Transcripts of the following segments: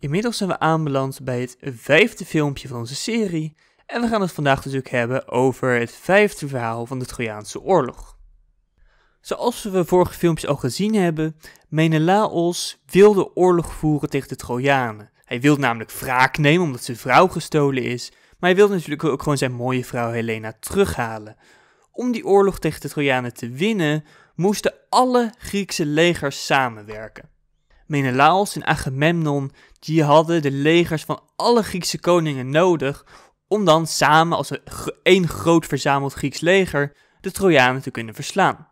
Inmiddels zijn we aanbeland bij het vijfde filmpje van onze serie en we gaan het vandaag natuurlijk hebben over het vijfde verhaal van de Trojaanse oorlog. Zoals we vorige filmpjes al gezien hebben, Menelaos wilde oorlog voeren tegen de Trojanen. Hij wilde namelijk wraak nemen omdat zijn vrouw gestolen is, maar hij wilde natuurlijk ook gewoon zijn mooie vrouw Helena terughalen. Om die oorlog tegen de Trojanen te winnen, moesten alle Griekse legers samenwerken. Menelaos en Agamemnon, die hadden de legers van alle Griekse koningen nodig om dan samen als één groot verzameld Grieks leger de Trojanen te kunnen verslaan.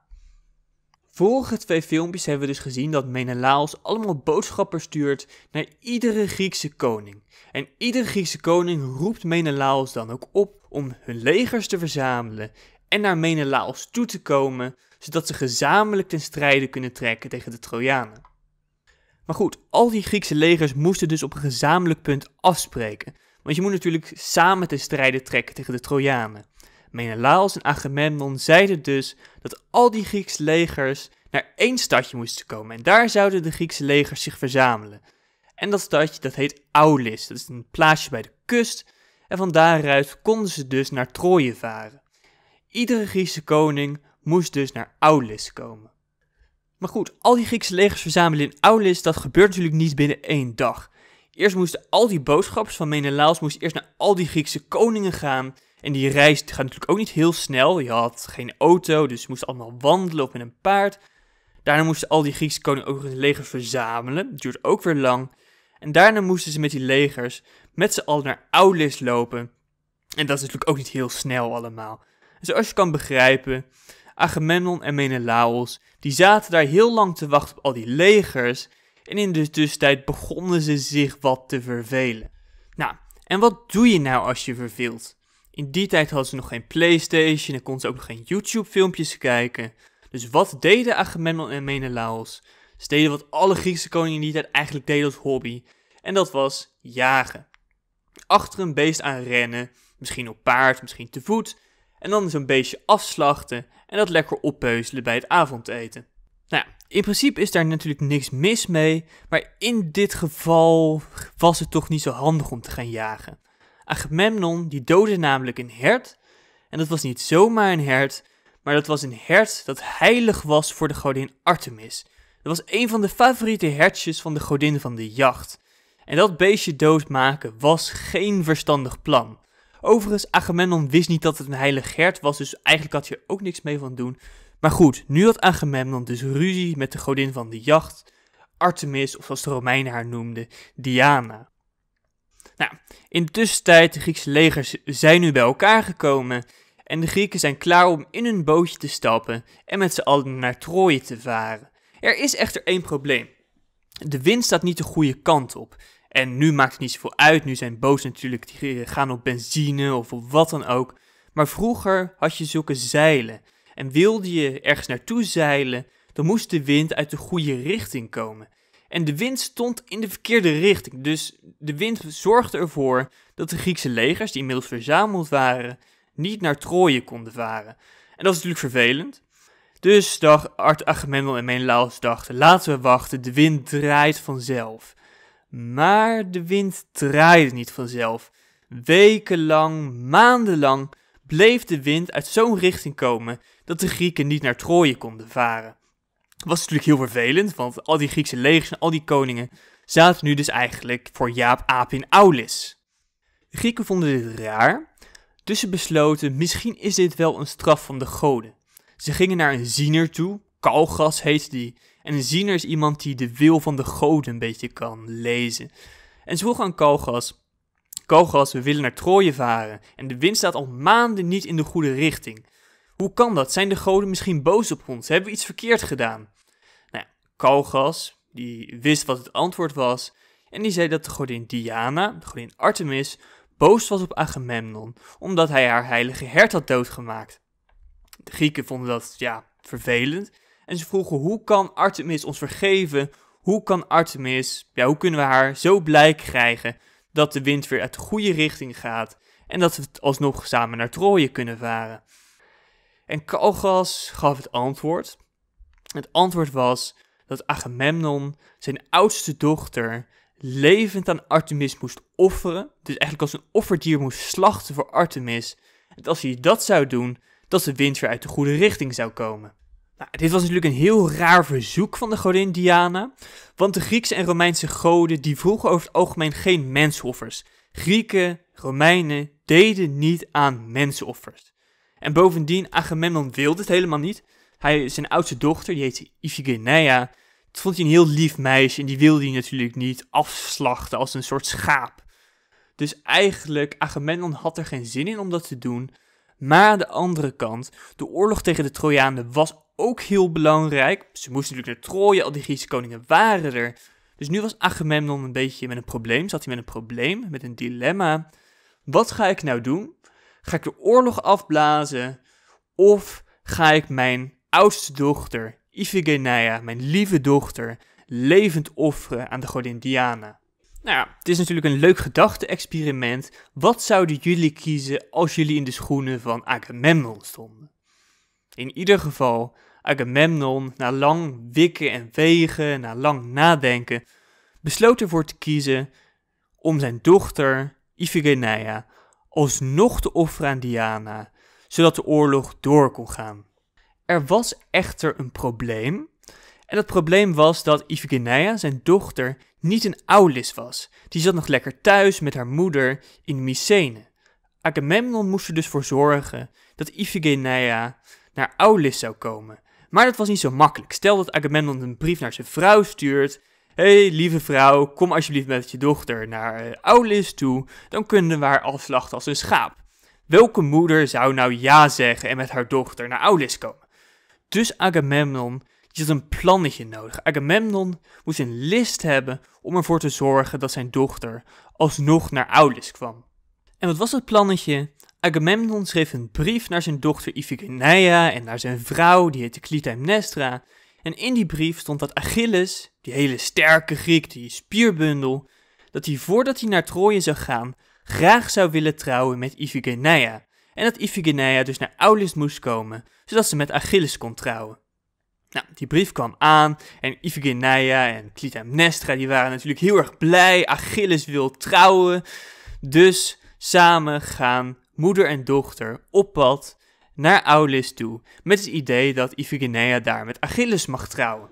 Vorige twee filmpjes hebben we dus gezien dat Menelaos allemaal boodschappen stuurt naar iedere Griekse koning. En iedere Griekse koning roept Menelaos dan ook op om hun legers te verzamelen en naar Menelaos toe te komen, zodat ze gezamenlijk ten strijde kunnen trekken tegen de Trojanen. Maar goed, al die Griekse legers moesten dus op een gezamenlijk punt afspreken. Want je moet natuurlijk samen te strijden trekken tegen de Trojanen. Menelaos en Agamemnon zeiden dus dat al die Griekse legers naar één stadje moesten komen. En daar zouden de Griekse legers zich verzamelen. En dat stadje dat heet Aulis. Dat is een plaatsje bij de kust. En van daaruit konden ze dus naar Troje varen. Iedere Griekse koning moest dus naar Aulis komen. Maar goed, al die Griekse legers verzamelen in Aulis, dat gebeurt natuurlijk niet binnen één dag. Eerst moesten al die boodschappers van Menelaos moest eerst naar al die Griekse koningen gaan. En die reis gaat natuurlijk ook niet heel snel. Je had geen auto, dus ze moesten allemaal wandelen of met een paard. Daarna moesten al die Griekse koningen ook hun legers verzamelen. Dat duurt ook weer lang. En daarna moesten ze met die legers met z'n allen naar Aulis lopen. En dat is natuurlijk ook niet heel snel allemaal. En dus zoals je kan begrijpen, Agamemnon en Menelaos, die zaten daar heel lang te wachten op al die legers en in de tussentijd begonnen ze zich wat te vervelen. Nou, en wat doe je nou als je verveelt? In die tijd hadden ze nog geen Playstation en konden ze ook nog geen YouTube filmpjes kijken. Dus wat deden Agamemnon en Menelaos? Ze deden wat alle Griekse koningen die tijd eigenlijk deden als hobby. En dat was jagen. Achter een beest aan rennen, misschien op paard, misschien te voet. En dan zo'n beestje afslachten en dat lekker oppeuzelen bij het avondeten. Nou ja, in principe is daar natuurlijk niks mis mee, maar in dit geval was het toch niet zo handig om te gaan jagen. Agamemnon die doodde namelijk een hert, en dat was niet zomaar een hert, maar dat was een hert dat heilig was voor de godin Artemis. Dat was een van de favoriete hertjes van de godin van de jacht. En dat beestje doodmaken was geen verstandig plan. Overigens, Agamemnon wist niet dat het een heilige Gert was, dus eigenlijk had je er ook niks mee van doen. Maar goed, nu had Agamemnon dus ruzie met de godin van de jacht, Artemis, of zoals de Romeinen haar noemden, Diana. Nou, in de tussentijd, de Griekse legers zijn nu bij elkaar gekomen en de Grieken zijn klaar om in hun bootje te stappen en met z'n allen naar Troje te varen. Er is echter één probleem. De wind staat niet de goede kant op. En nu maakt het niet zoveel uit. Nu zijn boos natuurlijk, die eh, gaan op benzine of op wat dan ook. Maar vroeger had je zulke zeilen. En wilde je ergens naartoe zeilen, dan moest de wind uit de goede richting komen. En de wind stond in de verkeerde richting. Dus de wind zorgde ervoor dat de Griekse legers, die inmiddels verzameld waren, niet naar Troje konden varen. En dat is natuurlijk vervelend. Dus dacht Art Agamemnon en Menelaus dachten, laten we wachten, de wind draait vanzelf. Maar de wind draaide niet vanzelf. Wekenlang, maandenlang bleef de wind uit zo'n richting komen dat de Grieken niet naar Troje konden varen. Dat was natuurlijk heel vervelend, want al die Griekse legers en al die koningen zaten nu dus eigenlijk voor Jaap Apin Aulis. De Grieken vonden dit raar, dus ze besloten misschien is dit wel een straf van de goden. Ze gingen naar een ziener toe, Kalgas heet die, en een ziener is iemand die de wil van de goden een beetje kan lezen. En ze vroegen aan Kalgas, Kalgas, we willen naar Troje varen en de wind staat al maanden niet in de goede richting. Hoe kan dat? Zijn de goden misschien boos op ons? Hebben we iets verkeerd gedaan? Nou ja, Kalgas, die wist wat het antwoord was, en die zei dat de godin Diana, de godin Artemis, boos was op Agamemnon, omdat hij haar heilige hert had doodgemaakt. De Grieken vonden dat, ja, vervelend en ze vroegen hoe kan Artemis ons vergeven? Hoe kan Artemis, ja hoe kunnen we haar zo blij krijgen dat de wind weer uit de goede richting gaat en dat we alsnog samen naar Troje kunnen varen? En Kalgas gaf het antwoord. Het antwoord was dat Agamemnon zijn oudste dochter levend aan Artemis moest offeren. Dus eigenlijk als een offerdier moest slachten voor Artemis. En als hij dat zou doen, dat de wind weer uit de goede richting zou komen. Nou, dit was natuurlijk een heel raar verzoek van de godin Diana, want de Griekse en Romeinse goden die vroegen over het algemeen geen mensoffers. Grieken, Romeinen deden niet aan mensoffers. En bovendien, Agamemnon wilde het helemaal niet. Hij, zijn oudste dochter, die heette Iphigenia, dat vond hij een heel lief meisje en die wilde hij natuurlijk niet afslachten als een soort schaap. Dus eigenlijk, Agamemnon had er geen zin in om dat te doen. Maar aan de andere kant, de oorlog tegen de Trojanen was ook heel belangrijk. Ze moesten natuurlijk naar Troje, al die Griekse koningen waren er. Dus nu was Agamemnon een beetje met een probleem, zat hij met een probleem, met een dilemma. Wat ga ik nou doen? Ga ik de oorlog afblazen of ga ik mijn oudste dochter, Iphigenia, mijn lieve dochter, levend offeren aan de godin Diana? Nou ja, het is natuurlijk een leuk gedachte-experiment. Wat zouden jullie kiezen als jullie in de schoenen van Agamemnon stonden? In ieder geval, Agamemnon, na lang wikken en wegen, na lang nadenken, besloot ervoor te kiezen om zijn dochter Iphigenia alsnog te offeren aan Diana, zodat de oorlog door kon gaan. Er was echter een probleem. En dat probleem was dat Iphigenia, zijn dochter, niet een Aulis was. Die zat nog lekker thuis met haar moeder in Mycene. Agamemnon moest er dus voor zorgen dat Iphigenia naar Aulis zou komen. Maar dat was niet zo makkelijk. Stel dat Agamemnon een brief naar zijn vrouw stuurt. Hé, hey, lieve vrouw, kom alsjeblieft met je dochter naar eh, Aulis toe. Dan kunnen we haar afslachten als een schaap. Welke moeder zou nou ja zeggen en met haar dochter naar Aulis komen? Dus Agamemnon had een plannetje nodig. Agamemnon moest een list hebben om ervoor te zorgen dat zijn dochter alsnog naar Aulis kwam. En wat was het plannetje? Agamemnon schreef een brief naar zijn dochter Iphigenia en naar zijn vrouw, die heette Clytemnestra. En in die brief stond dat Achilles, die hele sterke Griek, die spierbundel, dat hij voordat hij naar Troje zou gaan, graag zou willen trouwen met Iphigenia. En dat Iphigenia dus naar Aulis moest komen, zodat ze met Achilles kon trouwen. Nou, die brief kwam aan en Iphigenia en Clytemnestra die waren natuurlijk heel erg blij. Achilles wil trouwen, dus samen gaan moeder en dochter, op pad naar Aulis toe. Met het idee dat Iphigenia daar met Achilles mag trouwen.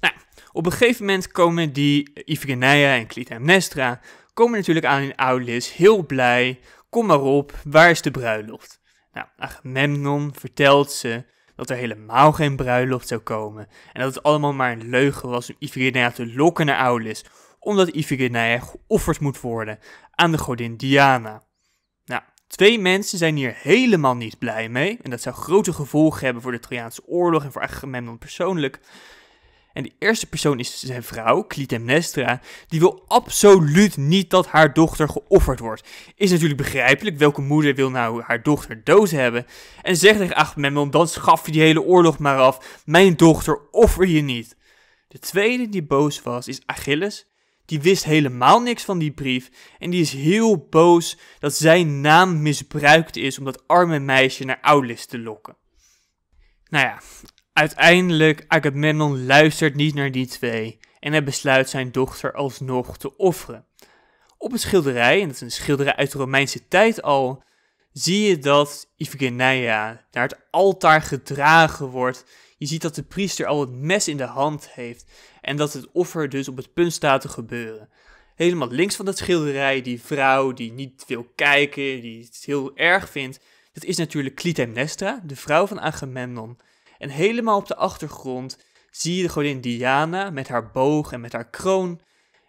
Nou, op een gegeven moment komen die Iphigenia en Clytemnestra komen natuurlijk aan in Aulis, heel blij. Kom maar op, waar is de bruiloft? Nou, Agamemnon vertelt ze dat er helemaal geen bruiloft zou komen en dat het allemaal maar een leugen was om Iphigenia te lokken naar Aulis, omdat Iphigenia geofferd moet worden aan de godin Diana. Twee mensen zijn hier helemaal niet blij mee. En dat zou grote gevolgen hebben voor de Trojaanse oorlog en voor Agamemnon persoonlijk. En de eerste persoon is zijn vrouw, Clytemnestra. Die wil absoluut niet dat haar dochter geofferd wordt. Is natuurlijk begrijpelijk. Welke moeder wil nou haar dochter dood hebben? En zegt tegen Agamemnon, dan schaf je die hele oorlog maar af. Mijn dochter offer je niet. De tweede die boos was, is Achilles. Die wist helemaal niks van die brief en die is heel boos dat zijn naam misbruikt is om dat arme meisje naar Aulis te lokken. Nou ja, uiteindelijk Agamemnon luistert niet naar die twee en hij besluit zijn dochter alsnog te offeren. Op een schilderij, en dat is een schilderij uit de Romeinse tijd al, zie je dat Iphigenia naar het altaar gedragen wordt. Je ziet dat de priester al het mes in de hand heeft en dat het offer dus op het punt staat te gebeuren. Helemaal links van dat schilderij, die vrouw die niet wil kijken, die het heel erg vindt, dat is natuurlijk Clytemnestra, de vrouw van Agamemnon. En helemaal op de achtergrond zie je de godin Diana met haar boog en met haar kroon.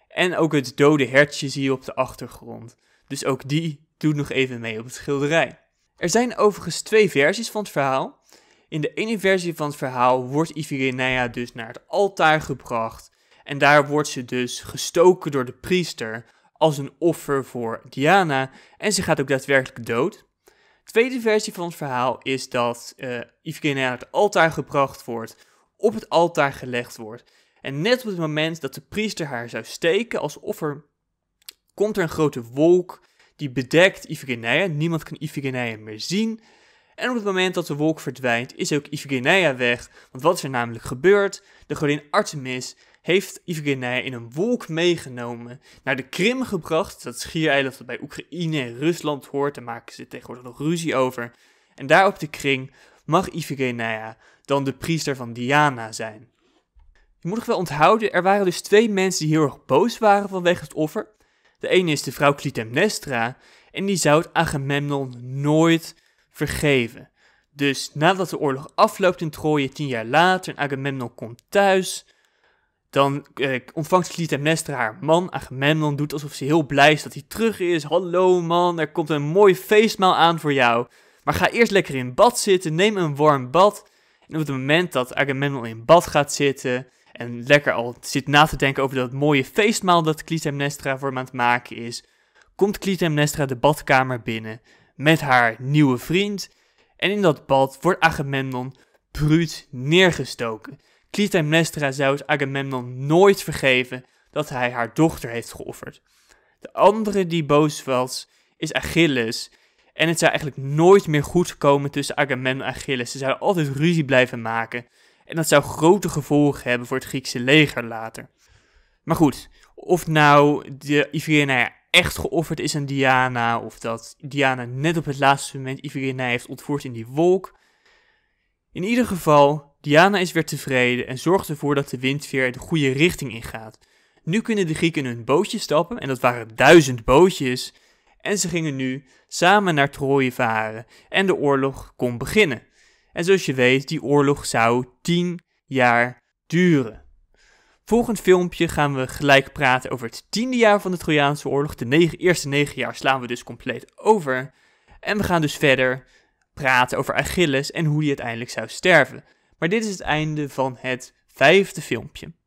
En ook het dode hertje zie je op de achtergrond. Dus ook die doet nog even mee op het schilderij. Er zijn overigens twee versies van het verhaal. In de ene versie van het verhaal wordt Iphigenia dus naar het altaar gebracht en daar wordt ze dus gestoken door de priester als een offer voor Diana en ze gaat ook daadwerkelijk dood. tweede versie van het verhaal is dat uh, naar het altaar gebracht wordt, op het altaar gelegd wordt en net op het moment dat de priester haar zou steken als offer komt er een grote wolk die bedekt Iphigenia. niemand kan Iphigenia meer zien en op het moment dat de wolk verdwijnt, is ook Iphigenia weg. Want wat is er namelijk gebeurd? De godin Artemis heeft Iphigenia in een wolk meegenomen, naar de Krim gebracht. Dat schiereiland dat bij Oekraïne en Rusland hoort, daar maken ze tegenwoordig nog ruzie over. En daar op de kring mag Iphigenia dan de priester van Diana zijn. Je moet nog wel onthouden, er waren dus twee mensen die heel erg boos waren vanwege het offer. De ene is de vrouw Clytemnestra en die zou het Agamemnon nooit vergeven. Dus nadat de oorlog afloopt in Troje, tien jaar later, en Agamemnon komt thuis, dan eh, ontvangt Clytemnestra haar man. Agamemnon doet alsof ze heel blij is dat hij terug is. Hallo man, er komt een mooi feestmaal aan voor jou. Maar ga eerst lekker in bad zitten, neem een warm bad. En op het moment dat Agamemnon in bad gaat zitten en lekker al zit na te denken over dat mooie feestmaal dat Clytemnestra voor hem aan het maken is, komt Clytemnestra de badkamer binnen met haar nieuwe vriend. En in dat bad wordt Agamemnon bruut neergestoken. Clytemnestra zou Agamemnon nooit vergeven dat hij haar dochter heeft geofferd. De andere die boos was, is Achilles. En het zou eigenlijk nooit meer goed komen tussen Agamemnon en Achilles. Ze zouden altijd ruzie blijven maken. En dat zou grote gevolgen hebben voor het Griekse leger later. Maar goed, of nou de Ivrenaar echt geofferd is aan Diana. Of dat Diana net op het laatste moment Iverina heeft ontvoerd in die wolk. In ieder geval, Diana is weer tevreden en zorgt ervoor dat de wind weer de goede richting ingaat. Nu kunnen de Grieken hun bootje stappen, en dat waren duizend bootjes. En ze gingen nu samen naar Troje varen en de oorlog kon beginnen. En zoals je weet, die oorlog zou tien jaar duren. Volgend filmpje gaan we gelijk praten over het tiende jaar van de Trojaanse oorlog. De eerste negen jaar slaan we dus compleet over. En we gaan dus verder praten over Achilles en hoe hij uiteindelijk zou sterven. Maar dit is het einde van het vijfde filmpje.